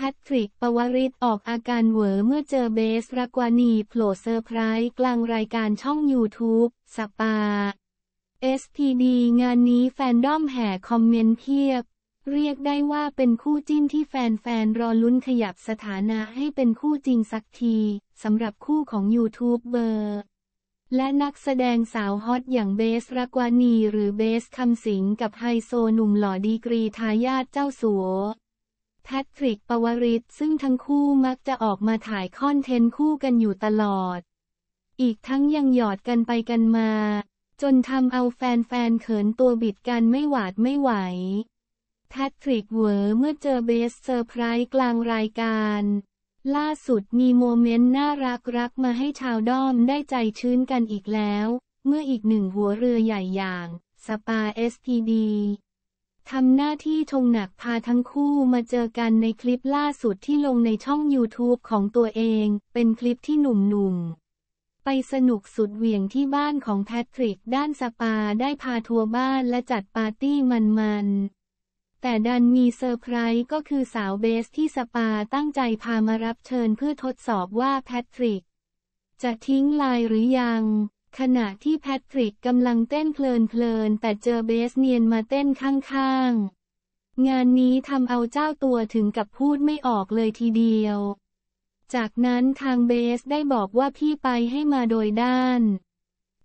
แพทริก ปวริศออกอาการเหวอเมื่อเจอเบสรักวานีโผล่เซอร์ไพรส์กลางรายการช่อง YouTube สปา s ด d งานนี้แฟนด้อมแห่คอมเมนต์เพียบ เรียกได้ว่าเป็นคู่จิ้นที่แฟนๆรอลุ้นขยับสถานะให้เป็นคู่จริงสักทีสำหรับคู่ของยูทูบเบอร์และนักแสดงสาวฮอต อย่างเบสรักวานีหรือเบสคำสิงกับไฮโซหนุ่มหล่อดีกรีทายาทเจ้าสัวแพทริก ปวริตซึ่งทั้งคู่มักจะออกมาถ่ายคอนเทนต์ คู่กันอยู่ตลอด อีกทั้งยังหยอดกันไปกันมา จนทำเอาแฟนๆ เขินตัวบิดกันไม่หวาดไม่ไหวแพทริกเวอเมื่อเจอเบสเซอร์ไพรส์กลางรายการ ล่าสุดมีโมเมนต์น่ารักรักมาให้ชาวด้อมได้ใจชื้นกันอีกแล้ว เมื่ออีกหนึ่งหัวเรือใหญ่อย่าง สปาเอสพีดีทำหน้าที่ชงหนักพาทั้งคู่มาเจอกันในคลิปล่าสุดที่ลงในช่อง YouTube ของตัวเอง เป็นคลิปที่หนุ่มๆไปสนุกสุดเหวี่ยงที่บ้านของแพทริกด้านสปาได้พาทัวร์บ้านและจัดปาร์ตี้มันๆแต่ดันมีเซอร์ไพรส์ก็คือสาวเบสที่สปาตั้งใจพามารับเชิญเพื่อทดสอบว่าแพทริก จะทิ้งลายหรือยังขณะที่แพทริกกำลังเต้นเพลินๆแต่เจอเบสเนียนมาเต้นข้างๆ งานนี้ทำเอาเจ้าตัวถึงกับพูดไม่ออกเลยทีเดียว จากนั้นทางเบสได้บอกว่าพี่ไปให้มาโดยด้าน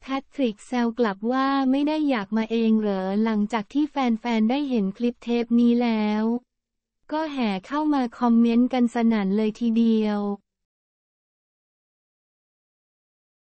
แพทริกแซวกลับว่าไม่ได้อยากมาเองเหรอ หลังจากที่แฟนๆ ได้เห็นคลิปเทปนี้แล้ว ก็แห่เข้ามาคอมเมนต์กันสนั่นเลยทีเดียว